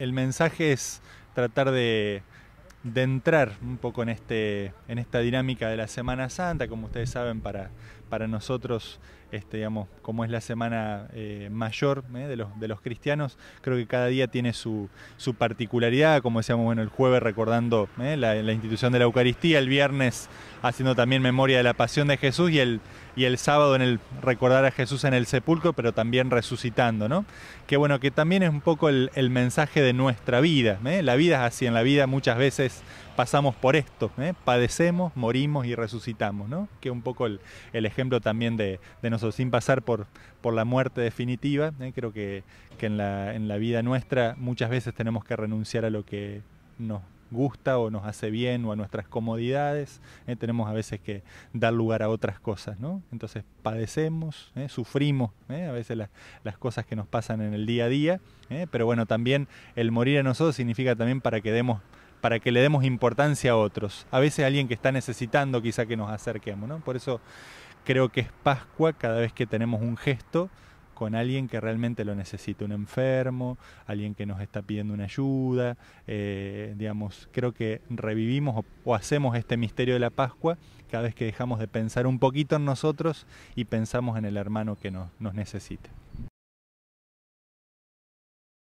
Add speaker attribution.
Speaker 1: el mensaje es tratar de, entrar un poco en, este, en esta dinámica de la Semana Santa, como ustedes saben, para, para nosotros, este, digamos, como es la semana eh, mayor eh, De, los, cristianos, creo que cada día tiene su, particularidad, como decíamos, bueno, el jueves recordando eh, la, institución de la Eucaristía, el viernes haciendo también memoria de la pasión de Jesús y el, sábado en el recordar a Jesús en el sepulcro, pero también resucitando, ¿no? Que bueno, que también es un poco el mensaje de nuestra vida, la vida es así, en la vida muchas veces pasamos por esto, ¿eh? padecemos, morimos y resucitamos, ¿no? Que un poco el, ejemplo también de, nosotros, sin pasar por, por la muerte definitiva, ¿eh? creo que, en, la, en la vida nuestra muchas veces tenemos que renunciar a lo que nos gusta o nos hace bien o a nuestras comodidades, ¿eh? tenemos a veces que dar lugar a otras cosas, ¿no? Entonces padecemos, sufrimos a veces las cosas que nos pasan en el día a día, pero bueno, también el morir a nosotros significa también para que demos para que le demos importancia a otros. A veces alguien que está necesitando quizá que nos acerquemos, ¿no? Por eso creo que es Pascua cada vez que tenemos un gesto con alguien que realmente lo necesita, un enfermo, alguien que nos está pidiendo una ayuda, eh, digamos, creo que revivimos o, hacemos este misterio de la Pascua cada vez que dejamos de pensar un poquito en nosotros y pensamos en el hermano que nos, nos necesita.